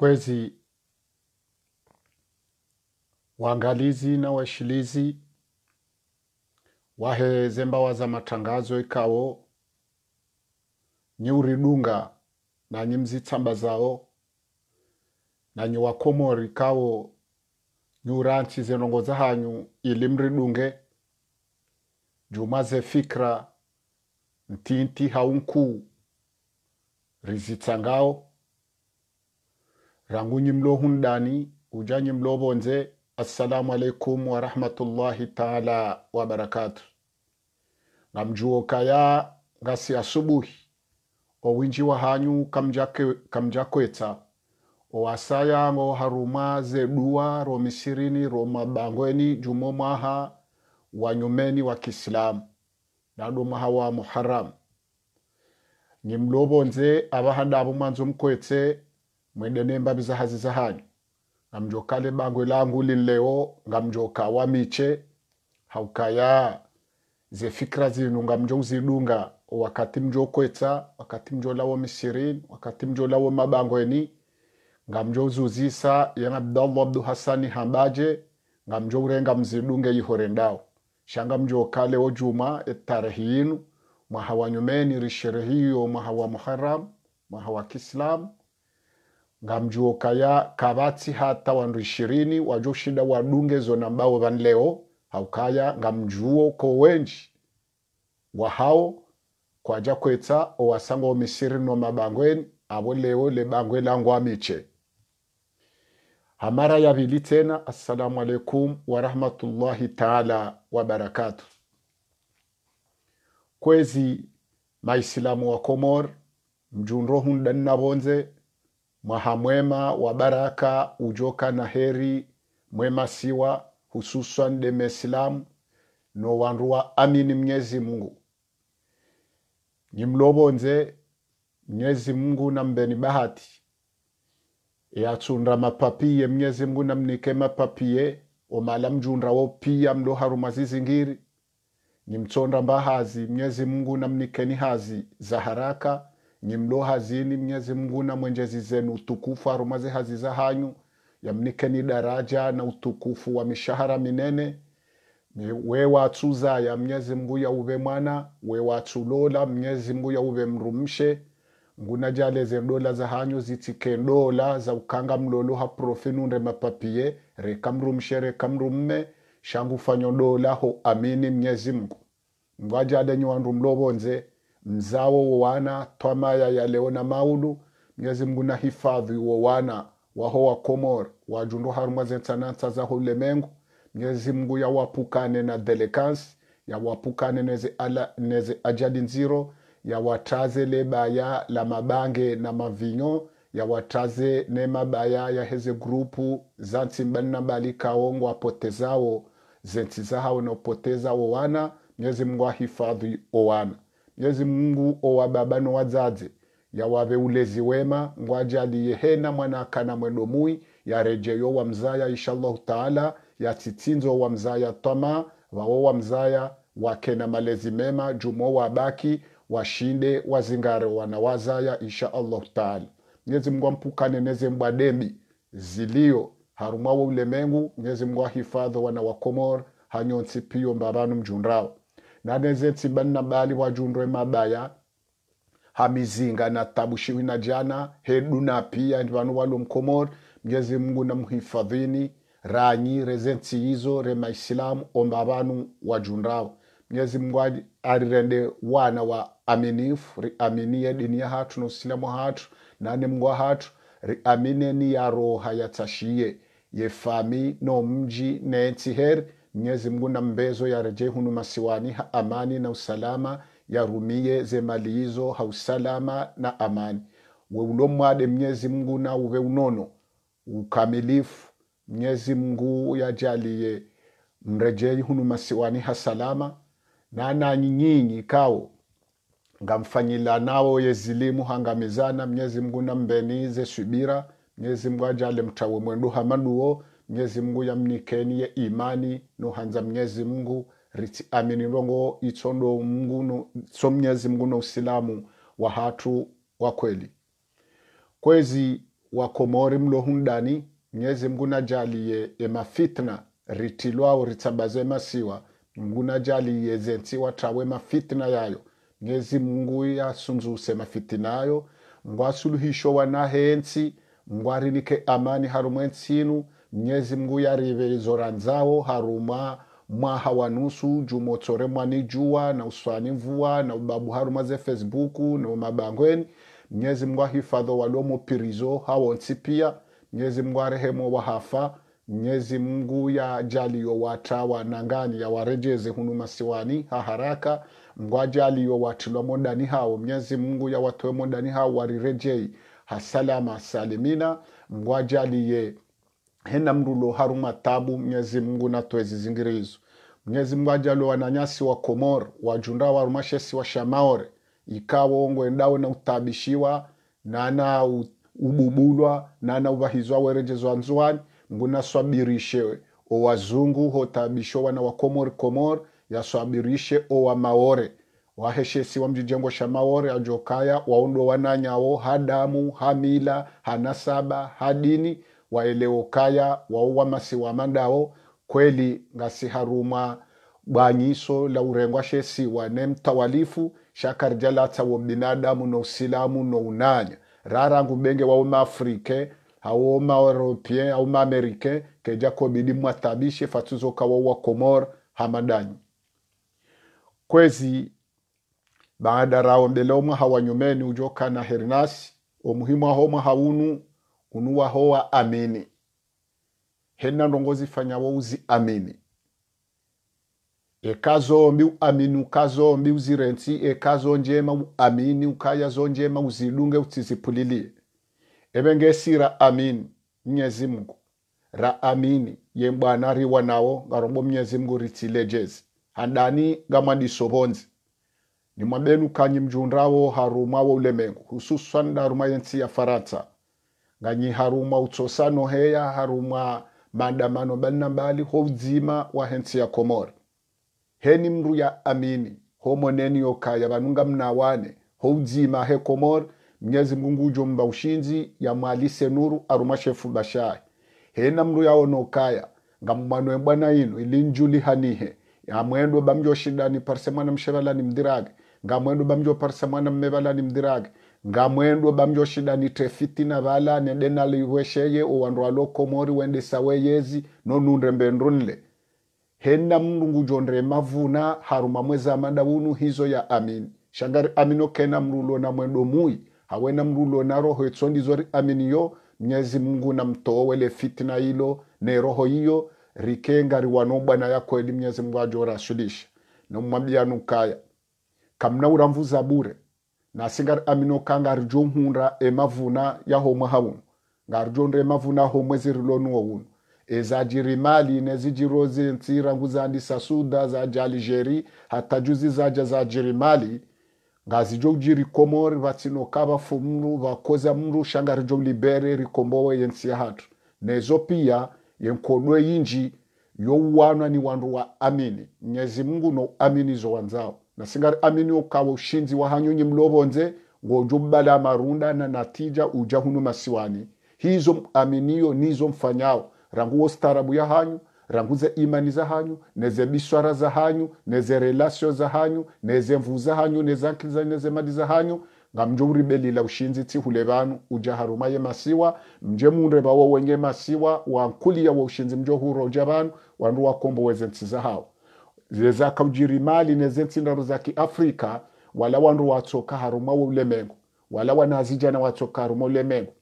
kwezi waangalizi na washilizi wahe zembawa za matangazo ikawo nyiuridunga nanyi mzitsamba zawo nanyi wakomori kawo nyuranchi zenongo za hanyu ili mridunge juma ze fikra ntinti haunkuu rizitsa rangu nyimlo hundani uja nyimlo bonze assalamu alaikum warahmatullahi taala wabarakatu ngamjuo kaya ngasi asubuhi wa hanyu kamja kweta ngo haruma zedua romisirini romabangweni jumo mwaha wanyumeni wa kisilamu nado mwaha wa muharamu nyimlobonze abahadabu mwanzo mkwete mwedene mbabi zahazi zahanyu ngamjokale bangwe langu lileo ngamjoka wa miche haukaya ze fikra zinu ngamjo uzidunga wakati mjo kwetsa wakati mjo lawo misirin wakati mjo lawo mabango eni ngamjo uzuzisa yan abdallah abdu hasani hambaje ngamjo urenga mzidunge yihore ndao shanga kale wo juma etarehi yinu nyumeni risherehiyo mwaha wa muharam mwaha wa ngamjuo kaya kavatsi hata wandu ishirini wajo shida wadunge zona mbao vanleo haukaya ngamjuo ko wenji wahao kwaja kwetsa owasanga omisiri mabangweni abo leo lebangwe langu amiche hamara yavili tena assalamu alaikum warahmatullahi taala wabarakatu kwezi maisilamu wa komor mjunrohun dannavonze mwaha mwema wa baraka ujoka na heri mwema siwa hususan demesilamu no wandu wa amini mnyezi mungu nyimlobonze mnyezi mungu nambeni bahati eatsundra mapapiye mnyezi mungu namnike mapapiye omala mjundra wopiya mlo haruma zizingiri nimtsondra mbahazi mnyezi mungu namnikeni hazi za haraka nyimlo hazini mnyezi mngu na mwenjezi zenu utukufu arumazi haziza hanyu ni daraja na utukufu wa mishahara minene we watsuza ya mnyezi mngu ya uve mwana we watsulola mnyezi mngu ya uve mrumshe nguna jale ze zendola za hanyu zitike ndola za ukanga mlolo ha profinu nre mapapie reka mrumshe reka mrumme shangu fanyo ndola ho amini mnyezi mngu ngwajale nze mzao wowana twamaya ya leona maulu mnyezi mngu na hifadhi wowana waho wa komor wajundu harumwa zensanansa zaho ulemengu mnyezi mngu yawapukane na dhelekansi yawapukane neze, ala, neze ajali nziro yawataze le baya la mabange na mavinyo yawataze ne mabaya ya heze grupu zansi mbalina bali kaongo apotezawo zensi zahawo nopoteza wowana mnyezi mngu ahifadhi owana yezi Mungu owababa nowadzadze yawave ulezi wema ngwajaliye hena mwanakana mwedomui yarejeyo wa mzaya inshallah taala yatsitsinzo wa mzaya tama wawo wa mzaya wake na malezi mema jumo wa wabaki washinde wazingare wanawazaya insha allahu taala mwenyezi mungu ampukane neze mbwademi zilio harumwa ulemengu mwenyezi mungu ahifadho wana wakomor hanyonsi pio mbaranu mjundrao nanezetsibanna bali wajundwe mabaya hamizinga na tabushiwi na jana hedu na pia vanu walumkomor mjezi mungu na mhifadhini ranyi rezensi hizo remaisilamu omba vanu wajundrawo mnyezi mungu arirende wana wa aminifu riaminie dini ya hatu na usilamu hatu nane mungu wa hatu riamine ni ya roha ya tashiye yefami no mji heri Mwenyezi Mungu na mbezo yareje hunu masiwani ha amani na usalama ze zemaliizo ha usalama na amani weulomwade Mwenyezi Mungu na uwe unono ukamilifu Mwenyezi Mungu yajalie mrejei hunu masiwani ha salama nananyinyinyi kao ngamfanyila nao yezilimu hangamizana Mwenyezi Mungu na mbenize subira Mwenyezi Mungu ajale mtawe mwendu hamaduo mnyezi mngu yamnikeniye imani nuhanza mnyezi mngu riti amini aminilongo itsondo mngu so mnyezi mngu usilamu wa hatu wa kweli kwezi wa wakomori mlohundani mnyezi mngu najaliye emafitna ritilwao ritsambaze masiwa mngu najaliye zentsiwa tawe mafitna yayo mnyezi mngu yasunzuse mafitina ayo ngwasuluhisho wanahensi ngwarinike amani harumwe ntsinu nyezi mngu yariveli zora nzao haruma mwaha wa nusu jumotsore mwani juwa na uswani mvua na ubabu haruma ze facebook na umabangweni nyezi mngu ahifadho walomopirizo hawonsi pia nyezi mngu arehemo wahafa nyezi mngu ya yajaliyo wata wanangani warejeze hunu masiwani haharaka mngu ajaliyo watilwa modani hawo nyezi mngu ya yawatowe modani hawo warirejei hasalama salimina mngu ajaliye hena mrulo haruma tabu mnyezi mungu natwezi zingirizo mnyezi mungu ajalo wananyasi wa komoro wajunda rumashesi wa shamaore ikawo ikawongo endawe na utabishiwa nana ububulwa nana uvahizwa werejezwa nzuwani wana wa komor komor ya swabirishe o wa maore waheshesi wa mjijengo sha maore ajokaya waondo wananyawo hadamu hamila hanasaba hadini waelewokaya wauwamasi wa mandao kweli ngasiharuma bwanyiso la urengwa shesiwa ne mtawalifu shakarja latsawo binadamu no usilamu no unanya rarangu benge wauma afrike hawoma europien auma americain keja kobidi mwatabishe fatuzoka wa komor hamadanyi kwezi baada rawo mbele omwe hawanyumeni ujoka na herinasi omuhimu ahomwe haunu unuwaho wa amini hena ndongozi fanyawo uzi amini ekazombi uamini ukazombi uzirensi eka zonjema uamini ukaya njema uzidunge uzizipulilie ebengesira amini mnyezi mngu ra amini yembwana riwa nawo ngarombo mnyezi mngu ritsile jezi handani ngamwadisobonzi nimwabenu kanyi mjundrawo harumwawo ulemengu hususan daruma yensi ya faratsa nganyi haruma utsosano heya harumwa maandamano bannambali ho udzima wa hensi ya komori heni mru ya amini ho moneni yokaya vanunga mnawane ho udzima he komori mnyezi mungu ujo mba ushinzi ya mwalise nuru aruma shefu bashai hena mru mndu yaonokaya ngamumwano embwana ino ilinjuli hanihe ya mwendo bamjo shidani parse mwana mshevalani mdirage ngamwendo bamjo parse mwana mmevalani mdirage nga mwendwe bamyoshida nite fitina vala nende naliwesheye uwandu alokomori wendesa weyezi nonunde mbendrunle hena mndu njonde mavuna haruma mweza madawunu hizo ya amin shangari amino kena mrulo na mwendo mui hawena mrulo na roho itsondizori amin yo mnyezi mungu na namtoowele fitina ilo ne roho iyo rikengari wano na yako eli mnyezi mungu ajorasulisha nomwambia nukaya kamna mvuza bure nasinga aminoka ngarjo nhunra emavuna yahomwe hauno ngarjo nre mavuna homwe zirilonuwo uno ezajiri mali nezijiro zintsira nguzandisa suda zaja aligeri hata juzi zaja zajiri mali ngazijo jiri komori vatsinoka vafumru vakoza mru shanga libere rikombowe yensi hatu nezo pia yenkodwe yinji youwanwa ni wandu wa amini mnyezi mungu no amini zo nasigari amini ukawa ushinzi wa hanyunyi mlovonze ngojubala marunda na natija uja hunu masiwani hizo aminio nizo mfanyao ranguwo starabu ya hanyu rangu ze imani za hanyu neze biswara za hanyu neze relasio za hanyu neze mvu za hanyu neze akili neze madi za hanyu nga mje uribelila ushinzi tihule banu uja haruma ye masiwa mje munreba wo wenye masiwa wankulia wa ushinzi mjo huro uja banu wandu wakombo weze ntiza hao zezakaujiri nezensindaro za kiafrika wala wandu watsoka harumwa ulemengu wala wanazijana watsoka harumwa ulemengu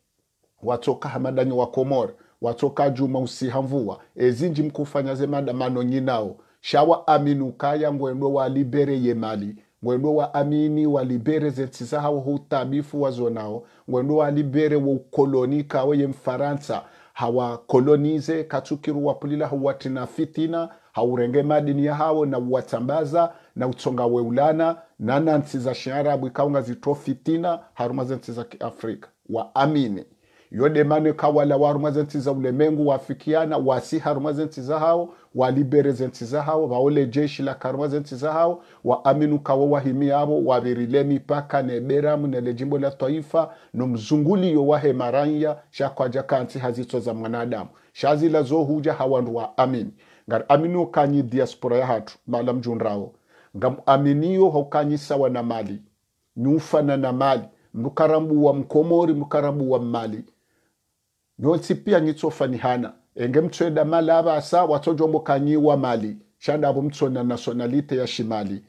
watsoka hamadanyi wa komora watsoka juma usiha mvuwa ezinji mkufanya ze madamano nyinao shawa aminuka ya ngwendo wa libere ye mali ngwendo wa amini wa libere zetsisa hawo hutabifu wazonao ngwendo wa libere wa ukoloni kawo yemfaransa hawakolonize katsukiru wapulila huwatina fitina haurenge madini yahawo na nautsonga weulana nana nsi za shiarabu ikaunga zitoo fitina haruma za zensi za kiafrika wa waamini yodemane kawala waruma zensi za ulemengu waafikiana wasi haruma za zensi za hao walibere zensi za hao waole jeshi la karuma za zensi za hao waaminu kawo wahimi avo wavirile mipaka neberamu nele jimbo la taifa nomzunguliyo wahemaranya shakwaja kansi hazitso za mwanadamu shazila zohuja hawandu amini ngar aminu kanyi diaspora ya hatu malam junrawo ngam aminiyo haukanyi sawa na mali nyufana na mali mukarambu wa mkomori mukarambu wa mali nyonsi pia nyitsofani hana enge mtsweda mali abasa watsojo kanyi wa mali abo mtsona nationality ya shimali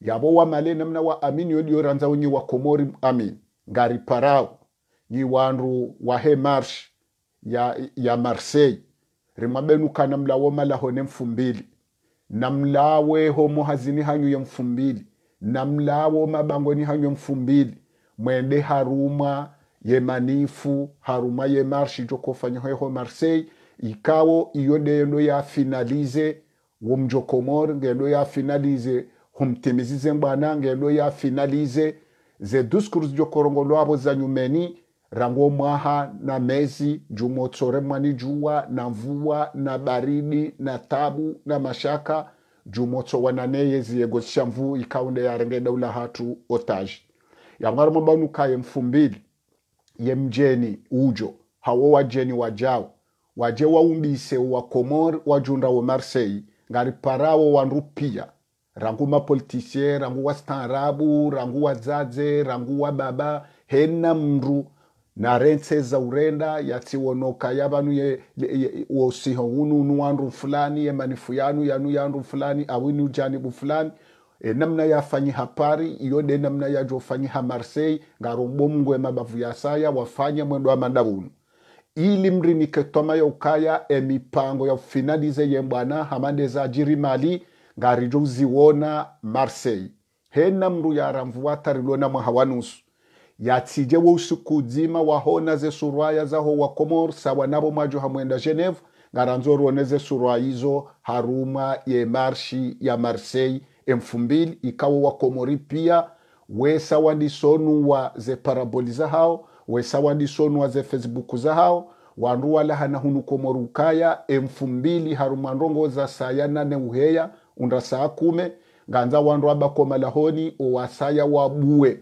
yabo wa mali namna wa amini yodiyoranza unyi wa komori amin ngari parao nyi wandu he marsh ya, ya marseille kana mlawo ne mfumbili na mlaweho muhazini hanyuye mfumbili na mlawo mabangoni hanywe mfumbili mwende haruma ye manifu haruma yemarshi jokofanyahoeho marseille ikawo iyo dendo yafinalize womjokomor ngendo finalize humtimizize mbwana ngendo finalize ze discours jokorongolwabo zanyumeni rango mwaha na mezi jumotsore mwani juwa na mvua na baridi na tabu na mashaka jumotso wanane yezi yegosisha mvu ikaunde yarengeda ula hatu otaji yamwarimo banukaye mfumbili ye mjeni ujo hawo wajeni wajao waje waumbise wa komor wajunda wa marseille ngari parawo wandu pia rangu mapolitisien rangu wa stanrabu rangu wa wazadze rangu wa baba hena mru na rense za urenda yatsiwonoka yavanu ye, ye, wosiho ununu wandu fulani emanifu yanu yanu yandu fulani awini ujanibu fulani e, namna yafanyiha pari iyode namna yajofanyiha marseille ngarumbo mabavu ya saya wafanya mwendo wa madavunu ili mrinike toma yaukaya emipango yaufinalize yembwana hamande za jiri mali ngarijo uziwona marseille hena mndu yaramvuwatarilona mwahawanusu yatsije wousikudima wahona zesurwaya zaho wa komor sawa nabo mwaju hamwenda ngaranzo ngaranzorone zesurwaya izo haruma ye marshi ya marseille elfu ikawo wa komori pia wesawa ndisonua ze paraboli zahao wesawa ndisonua ze facebook zahao wandu walahana hunu komori ukaya elfu haruma ndongo za saya nane uheya unda saa kume nganza wandu abakomalahoni owasaya wabue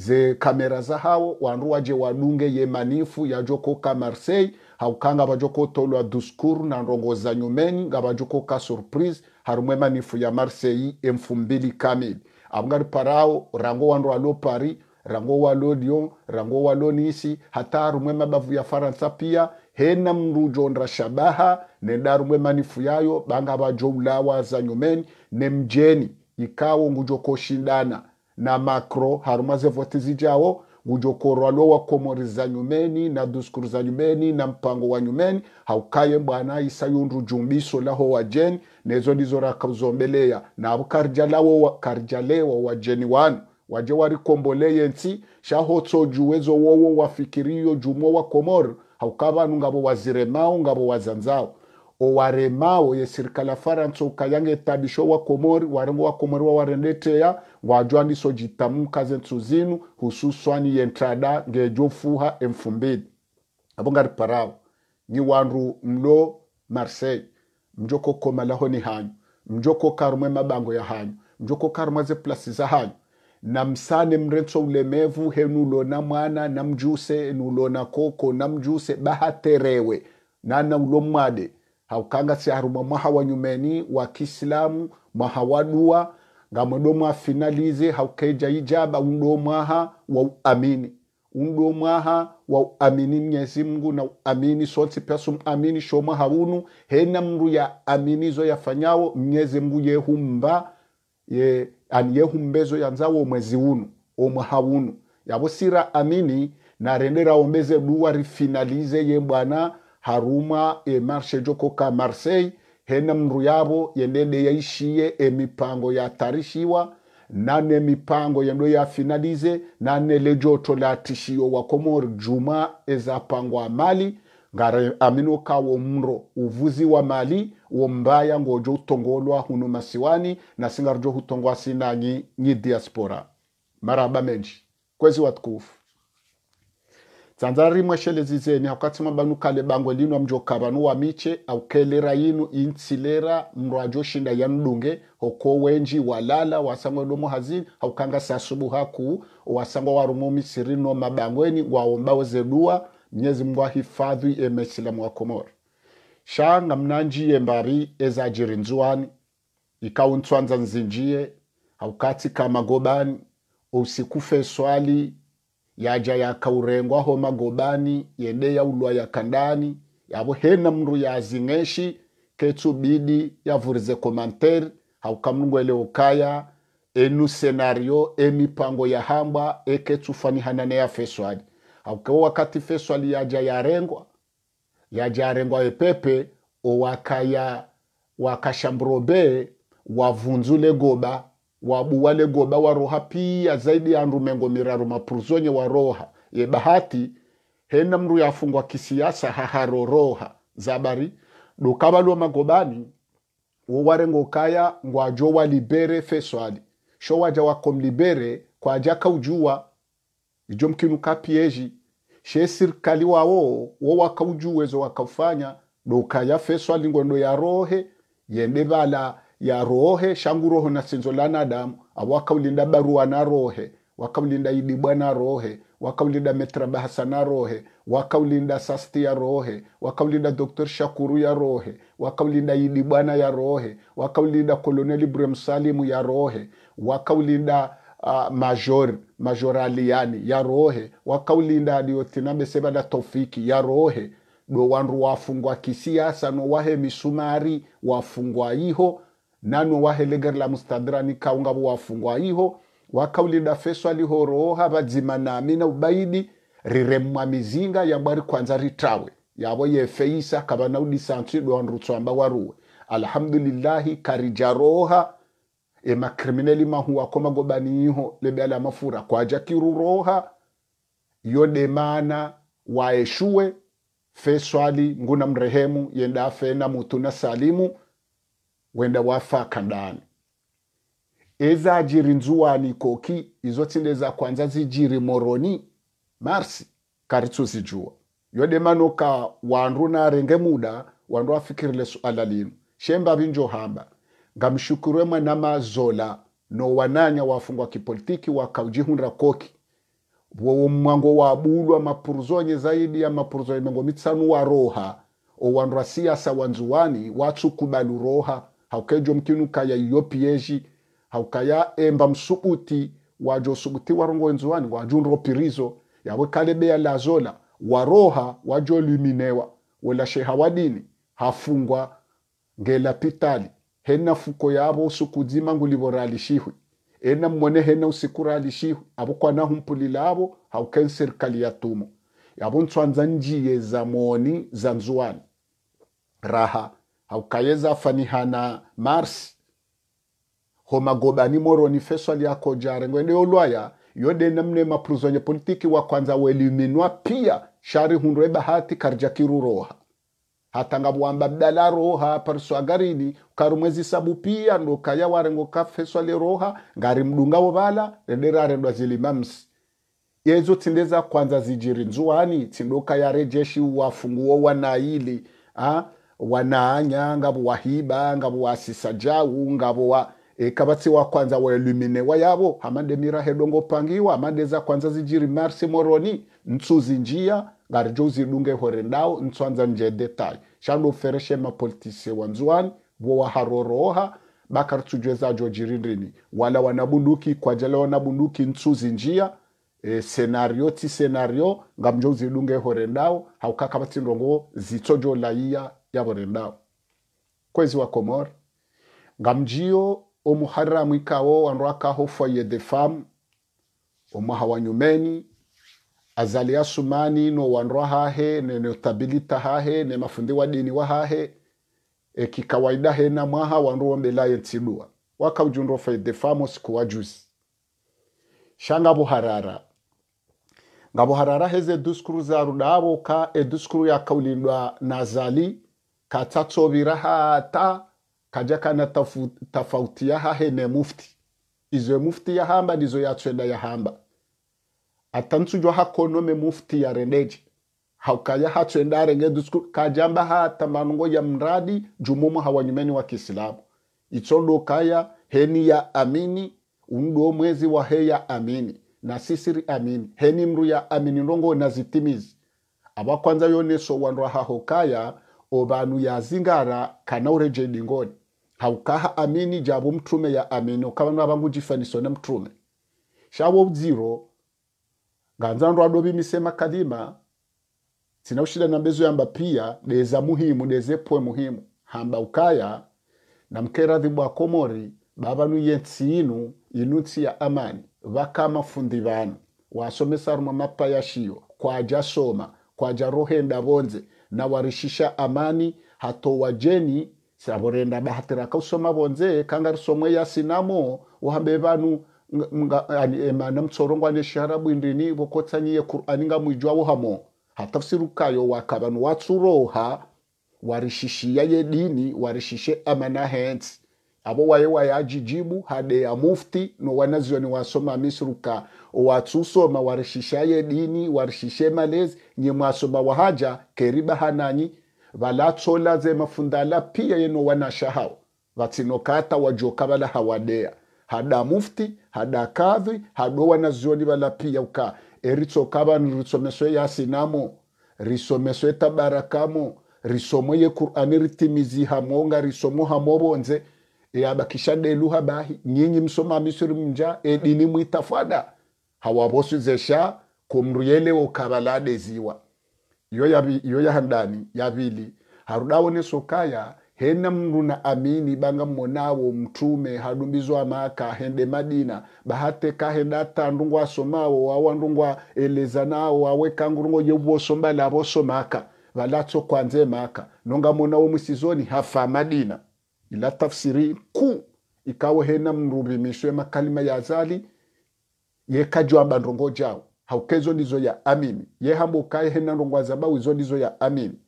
ze kamera zahawo wandu waje wadunge yemanifu yajokoka marseille haukanga vajokotolwa duskur na za nyumeni ngavajokoka surprise harumwe manifu ya marseille elfu mbili kamili avungari parao rango wandu walo paris rango walo lyon rango walo nisi hata rumwe mabavu ya faransa pia hena mrujondra shabaha nenda rumwe manifu yayo banga vajoulawa za nyumeni ne mjeni ikawo ngujoko shindana na makro harumaze vote zijao ujokorwa lo wakomoriza nyumeni na dusukuruza nyumeni na mpango wa nyumeni haukaye bwana isa yundu jumbiso laho wajeni nezo ndizo rakazombeleya nabo karjalawo karjalewa wajeni wanu waje warikomboleye nsi shahotsojuwezo wowo wafikiriyo jumwo wa komoro haukavanu ngabo waziremao ngabo wazanzao owaremao yesirikala faransa ukayange tabisho wa komori warengo wa komori wa wawarendeteya wajwani sojitamkaze ntsu zinu hususwani yentrada ngejofuha elfu mbili abo ngari parawo ni wandu mlo marseille mjoko komalaho ni hanyu mjoko karumwe mabango ya hanyu mjoko karumwe ze plasi za hanyu na msane mrentso ulemevu henulona mwana na mjuse nulona koko na mjuse bahaterewe nana ulo mwade haukanga si harumwa mwaha wa nyumeni wa kiislamu mwaha wa dua ngamwe domwa finalize haukeja ijaba undo mwaha wa uamini undo mwaha wa uamini mnyezi mngu na uamini sonsi pesu muamini shoma haunu hena mru ya aminizo yafanyao mnyezi mngu yehumba ye, ani yehumbezo yanzawo mwezi unu omwe haunu yavo sira amini rendera ombeze duwa rifinalize ye bwana haruma e marche joko ka marseille hena mru yavo yendede yaishie emipango yatarishiwa nane mipango yando yafinalize nane lejoto la tishio wa komor juma ezapangwa mali ngare aminoka kawo mro uvuzi wa mali wombaya ngojo utongolwa huno masiwani na singarjo hutongwa sinanyi nyi diaspora maraba menji kwezi watukufu dzanza rimwe shelezizeni hakatsima banu kale bangwe lino amjoka banu wa miche aukelera yinu insilera mndu ajoshinda yanudunge hoko wenji walala wasangwe domo hazini haukanga sasubu haku wasangwa warumu misiri no mabangweni waombawe zedua mnyezi mungu ahifadhi emesilamu wa komori shanga mnanjiye mbari ezajiri nzuani ikauntwanza nzinjiye kama gobani usikufe swali yaja ho magobani yende yaulwa kandani yavo hena mndu yazing'eshi bidi yavurize komanteri haukamnungwele ukaya enu senario emipango yahambwa eketsufanihana feswali haukewo wakati feswali yaja yarengwa yaja yarengwa epepe owakaya wakashamburobe wavunzule goba wabu wale goba waroha pia zaidi ya nrumengo miraro mapruzonye waroha ye bahati hena mru yafungwa kisiasa haharoroha zabari dokabalwa magobani wowarengo kaya ngwajo walibere feswali sho waja wakomlibere kwaja kaujua ijo mkinuka pieji she sirkali wawo wo wakaujuwezo wakafanya dokaya feswali ngondo rohe yende bala ya rohe shangu roho na la nadamu awakaulinda barua na rohe wakaulinda idibwa na rohe wakaulinda metrabahasa na rohe wakaulinda sasti ya rohe wakaulinda doktor shakuru ya rohe wakaulinda idi bwana ya rohe wakaulinda koloneli brem salimu ya rohe wakaulinda uh, major major aliani ya rohe wakaulinda adiotina besebala tofiki ya rohe do wandu wafungwa kisiasa no wahe misumari wafungwa iho nanu wahelegera la mustadhirani kaunga wafungwa iho wakaulida feso alihoroha vazima namina ubaidi riremwa mizinga yabwari kwanza ritawe yavo yefeisa kavana udisansi dwanrutswamba waruwe alhamdulillahi karijaroha emakriminali mahuwako magobaniiho lebeala mafura kwaja kiruroha yodemana waeshuwe feswali nguna mrehemu yenda afena mutu na salimu wenda wafa kandani eza ajiri nzuwani koki izo tsinde za kwanza zijiri moroni marsi karitsuzijuwa yodemanoka wandu narenge muda wandu afikirile suala lino shemba vinjo hamba ngamshukurwe mwana mazola nowananya wafungwa kipolitiki wakaujihunda koki wowo mwango wabulwa mapuruzonye zaidi ya mapuruzonye mengo mitsanu wa roha owandu wa siasa wanzuwani watsukubalu roha haukejo mkinu kaya iyo yopiyeji haukaya emba msubuti wajo subuti warongo enzuani wajunro pirizo yawe kalebea lazola waroha wajo luminewa wela sheha wadini hafungwa ngela pitali hena fuko yabo usiku dzima ngulivoralishihwi ena mmone hena usikuralishihwi abo kwa na kwanahumpulila abo hauken serikali ya tumo yabo ntswanza njiye za moni za nzuani raha haukayeza fanihana mars homagobani moroni feswali yako jare ngwende yolwaya yodena mne maprizonye politiki wa kwanza weliminwa pia shari hundwe bahati karja kiruroha hatanga bwamba dala roha pariswa garini ukarumwezi sabu pia ndo kaya warengo kafeswa le roha ngari mdunga mdungao vala rederarendwa zilimamsi yezo tindeza kwanza zijiri nzuani tindoka ya rejeshi wafunguo wanaili ha? Ah, wananya ngabo wahiba ngabo wasisajau ngabo wa e, kabatsi wa kwanza wa ilumine wa yabo hamande mira hedongo pangiwa hamande za kwanza zijiri marsi moroni ntsu zinjia ngari ngarijo uzidunge hore ndao anza nje detai shando fereshe mapolitise wanzwani bo waharoroha bakaritsujwezajo jirindrini wala wanabunduki kwajala wanabunduki ntsu zinjia e, senario ti senario ngamjo uzidunge hore ndao haukakabatsindongo zitsojo laia yabo rero kwezi wa komor ngamjio omuharira mwikawo wanrwakaho foye de fam omwaha wa nyumeni azali asumani no wanrwa hahe nenotabilita hahe ne mafundi wa dini wa hahe e kikawaida hena mwaha wanruwa mbelaye ntsidua wakaujundro foye de fam wa juzi shanga buharara ngabuharara heze duskuru za rudabo ka eduskuru yakaulindwa nazali katsatsoviraha ata kaja kana tafautiyaha ne mufti izwe mufti yahamba ndizo yatswenda yahamba atantsujwa hakonome mufti ya rendeje haukaya hatswenda arengedhu dusku kajamba hata manongo ya mradi jumumu hawanyumeni wa kiislamu itsondo kaya heni ya amini undo mwezi wa heya amini na sisiri amini heni mru ya amini ndongo zitimizi aba kwanza yoneso wandwa hahokaya o vanhu yazingara kana ureje dingoni haukaha amini javo mtume ya amini ukavana vangu jifaniso ne mtume shavo udziro nganzandu adovimise makadhima sina ushida na mbezo yamba pia deza muhimu dezepwe muhimu hamba ukaya na mkeradhi bwako mori bavanu yentsi inu inutsi ya amani vakama fundi vanu wasomesa rumwe mapayashiyo kwaja soma kwaja rohenda vonze nawarishisha amani hatowajeni saborenda bahatira kausoma vonze kanga risomwe yasinamo uhambe vanu emana eh, mutsorongwa neshara bwindini vokotsanyiye qur'ani nga mwijwa wohamo kayo wakabanu watsuroha warishishiya yedini warishishe amana hensi abo waye waye ajijibu hade ya mufti no wanazioni wasoma misru ka watsusoma warishishaye dini warishishe malezi nye mwasoma wahaja keriba hananyi valatsola ze mafundala pia yeno wanashahao vatsinokata wajoka vala hawadea hada mufti hada kadhi hado wanazioni vala pia uka eritsokavanu ritsomeswe yasinamo risomeswe tabarakamo risomo ye qur'ani ritimizi hamonga risomo hamobonze e abakishadde eluha bahi nyinyi msoma misiri mja edini mwitafada zesha komruyele wokabalade ziwa iyo yahandani yavili harudawone sokaya hena mruna amini banga mmonawo mtume hadumbizwa maka hende madina bahate kahenda tandungwa asomawo wawandungwa elezanawo awekangurungo yevuosomba lavosomaka valatso kwanze maka nonga mmonawo mwisizoni hafa madina ila tafsiri ku ikawe hena mrubimisho ya makalima ya zali yekajwa bandrongo jao haukezo ndizo ya amini ye yehambukaye hena ndongwa zabau zo ndizo ya amini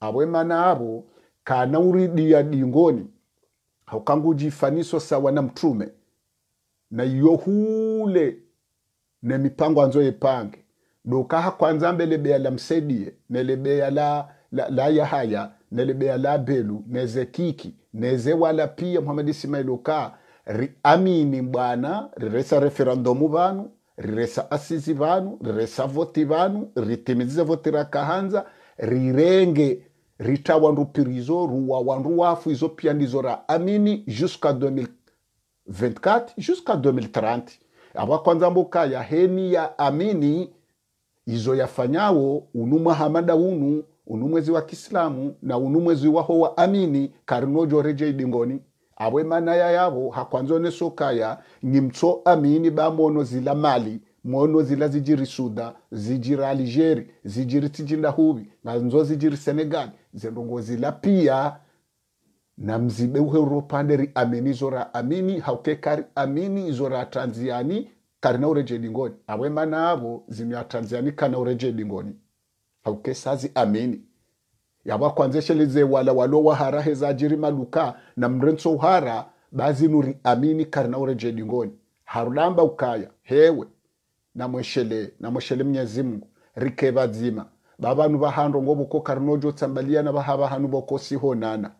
abwe mana abo kana uri dia dingoni haukangu jifaniso sawa na mtume na yohule ne mipango anzo yepange doka dokaha kwanza mbelebea la msedie nelebea la, la, la yahaya nelebea la belu nezekiki neze wala pia muhamed ismail ri amini bwana riresa referandumu vanu riresa asizi vanu riresa voti vanu ritimizize voti rakahanza rirenge ruwa wandu wafu izo pia ndizo ra amini jusqu'à 2024 jusqu'à 2030 aba kwanza mbuka ya heni ya amini izo yafanyawo unu mahamada unu unumwezi wa kiislamu na unumwezi waho wa amini karinojoreje idingoni abwe mana ya yavo hakwanzone sokaya ngimtso amini ba mono zila mali mono zila zijiri suda zijiri aligeri zijiri tijindahuvi nganzo zijiri senegali zendongo zila pia na mzibe uhe uropanderi amini zora amini hauke kari amini zora tanziani karina ureje dingoni awe mana avo zimia tanziani kana ureje dingoni pauke sazi amini yawakwanzeshelize wala walowa hara hezajiri maluka na mrenso uhara bazinuri amini karinaure jedingoni harulamba ukaya hewe namweshele namweshele mnyezi mungu rike bazima babanu bahando ngo buko karinojotsambalia na bahaba hanu boko sihonana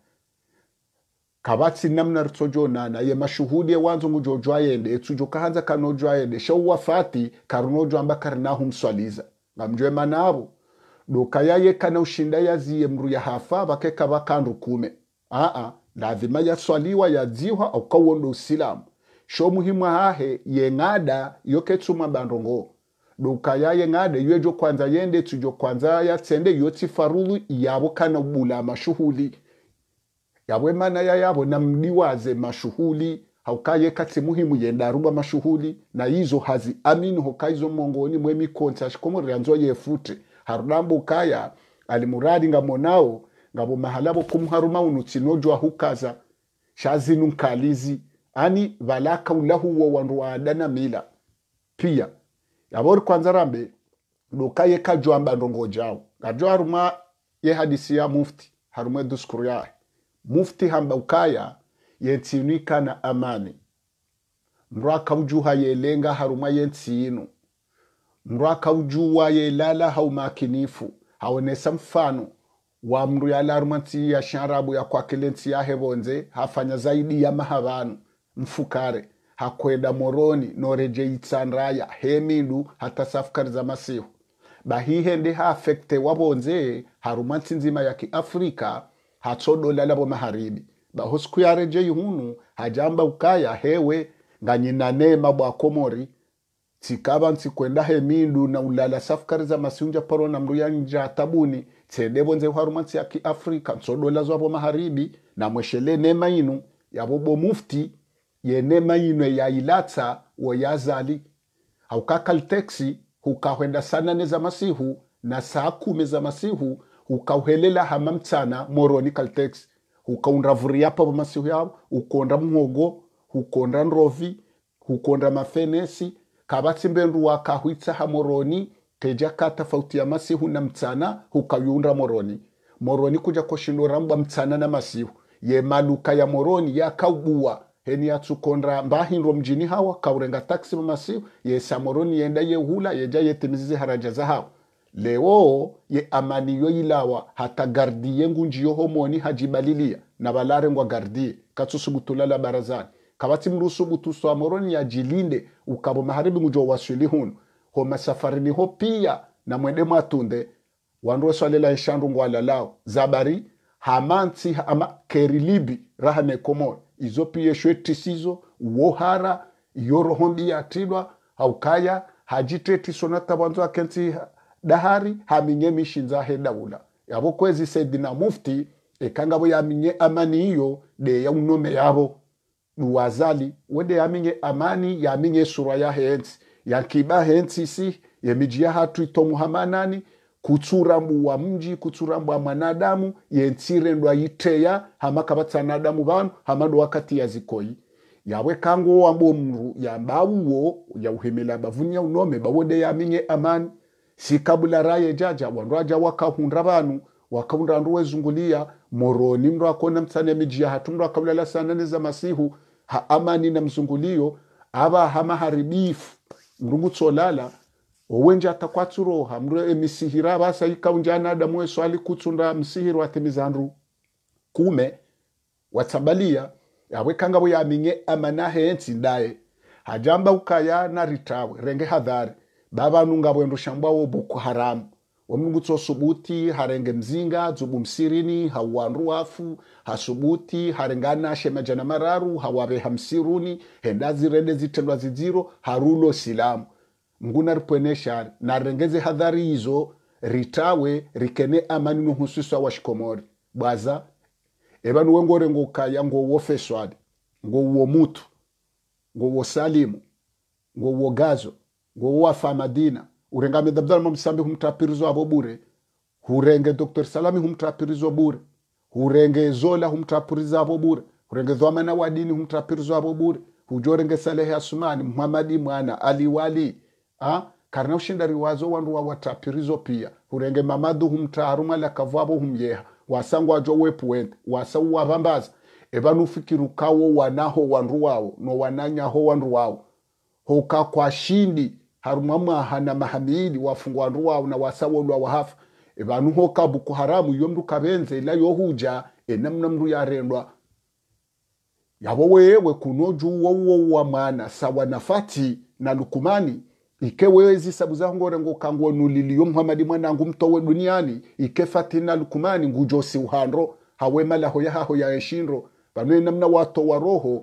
kabatsi namna rutsojonana ye mashuhudi ewanzo ngujojwayende etsujo kahanza kanojwayende shauwafati karunojwamba karinahumswaliza ngamjwe manabo lukaya yeka na ushinda yaziye mru ya hafa bakeka bakandu kume aa lazima yaswaliwa yaziwa aukawondo usilamu sho muhimu hahe yeng'ada yoketsuma bandongo duka lukaya yeng'ada yejo kwanza yende tujo kwanza yatsende yoti farulu yabo kana bula mashuhuli yabwe mana ya yabo na mdiwaze mashuhuli haukaye kati muhimu yendaruba mashuhuli na hizo hazi amini hokaizo mongoni konta mwemikonta shikomoriranzo yefute harulambo kaya alimuradi ngamo nao ngabo mahalabo kumharuma unutsinojwa hukaza shazinu nkalizi ani valaka ulahu ulahuwo wandu waadana mila pia yavori kwanza rambe lukaye kajwamba ndongo jao ngajo haruma ye hadisi ya mufti harume duskuru yahe mufti hamba ukaya yentsinika na amani mraka ujuha yelenga haruma yentsinu mndu akaujuwa yelala haumakinifu haonesa mfano wa mndu yalaruma nti ya sharabu ya kwakile nti ya hevonze hafanya zaidi ya mahavanu mfukare hakwenda moroni norejeitsanraya hemindu hata hatasafukari za masihu bahihende haafekte wavonze haruma nti nzima ya kiafrika hatsodolalavo maharibi bahosku yarejei hunu hajamba ukaya hewe nganyinanema bwakomori tsikaba ntsikwenda mindu na ulala safukari za masiunja paro na nja tabuni tsedebo nze haruma tsi aki afrika nsodola zwavo maharibi na mweshele nema inu yavobo mufti inu ya yailatsa wo yazali haukakalteksi hukahwenda sana neza masihu na saa kume za masihu ukauhelela hama mtsana moroni kalteksi hukaundravuriapa va masihu yavo ukonda mhogo hukonda nrovi hukonda mafenesi kabatsi mbendu wakahwitsa ha moroni teja ka ya masihu na mtsana hukayunda moroni moroni kuja koshindurambwa mtsana na masihu ye maluka ya moroni yakaubua heni yatsukondra mbahindwa mjini hawa kaurenga taksi mamasihu yesa moroni yenda yehula yeja yetimizize haraja za hawa leo ye amani yo ilawa hata gardiye ngunjiyo homoni hajibalilia na balare ngwa gardie katsusubutulala barazani kabati mrusu butuswa amoroni ya jilinde ukabo maharibi mujo waswili hunu masafari ni ho pia na mwende mwatunde wanduwe swalela nshandu ngwalalao zabari hamanti ama kerilibi rahane komor izo pia shwetisizo wohara ya tilwa haukaya hajitetishonata bwanzo akenti dahari haminye mishinza hedawula yabo kwezi sedina mufti ekangabo ya minye amani iyo de ya unome yabo wazali wende yaminge amani yaminge sura ya henti yankiba hensi si yemijia hatu itomu itomuhamanani kutsurambu wa mji kutsurambu wa mwanadamu yentsirendwa yiteya nadamu vanu hama hamado wakati yazikoi yawe kango wa wambo mru ya ya yauhemela bavunya unome bawode yaminye amani si kabula raye jaja wanraja waka wakahunda vanu hundra andu zungulia moroni mndu akona mtsane mijia hatu mndu la sanane za masihu haamani na mzungulio ava hamaharibifu mrungutsolala owenja atakwatsuroha misihira emisihira vasa ikaunjana adamu alikutsunda msihiri temizandru kume watsabalia awekanga voyaminye amana hentsi ndaye hajamba ukaya na ritawe renge hadhari bavanunga vwendo shambwawo buku haramu wamungutso subuti harenge mzinga dzubu msirini hauwanruafu hasubuti harengana shemajana mararu hawawe hamsiruni henda hendazirede zitendwa zidziro harulo silamu mnguna ripwenesha narengeze hadhari izo ritawe rikene amani nuhusiswa wa shikomori bwaza eva niwe ngorengo ukaya ngowo feswadi ngowo mutu ngowo salimu ngowo gazo ngowo wafa madina urengame dabdal mamsambi humtapirizwa avo bure hurenge dr salami humtapirizwa bure hurenge zola humtapiriza avo bure hurenge dhwamana wadini dini humtapirizwa avo bure hujorenge salehe asumani muhamadi mwana aliwali ha? Ah, karna ushindari wazo wandu wa watapirizo pia hurenge mamadu humtaaruma lakavwavo humyeha wasangu wepu wepuwende wasau wavambaza evanufikirukawo wanaho wandu wawo no wananyaho wandu wawo hoka kwa shindi harumama na mahamili wafungwandu wawu na wasawolwa wahafa evanu hoka buku haramu iyo mndu kabenze ila yohuja enamna mndu yarendwa yavo wewe kunojuwo wa mwana sawa nafati na lukumani ike wezi sabu zahongore ngo nulili yo muhamadi mwanangu mtowe duniani ike fatina lukumani ngujo si uhandro hawe ya hawemalaho yahaho yaeshindro vanwe namna wa roho